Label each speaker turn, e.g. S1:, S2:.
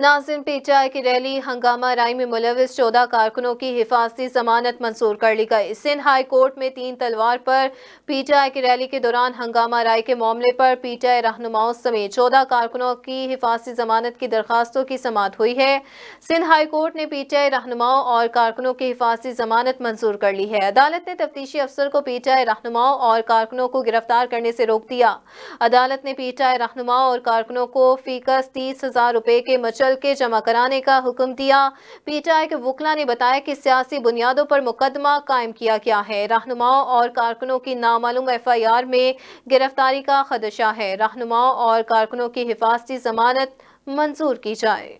S1: नाजिन PTI की rally हंगामा राय में मुलविस चौदह कारकुनों की हिफाजती जमानत मंसूर कर ली गई सिंध हाई कोर्ट में तीन तलवार पर पीटीआई की रैली के दौरान हंगामा राय के मामले पर पीटीआई रहनुमाओं समेत चौदह कारकुनों की हिफाजती जमानत की दरखास्तों की समात हुई है सिंध हाई कोर्ट ने पीटीआई रहनुमाओं और कारकुनों की हिफाजती जमानत मंजूर कर ली है अदालत ने तफ्तीशी अफसर को पीटीआई रहनुमाओं और कारकुनों को गिरफ्तार करने से रोक दिया अदालत ने पीटीआई रहनुमाओं और कारकुनों को फीकस तीस हजार रुपये के मच चल के जमा कराने का हुक्म दिया पीटीआई के वकला ने बताया कि सियासी बुनियादों पर मुकदमा कायम किया गया है रहनुमाओं और कारकुनों की नामालूम एफ आई आर में गिरफ्तारी का खदशा है रहनुमाओं और कारकुनों की हिफाजती जमानत मंजूर की जाए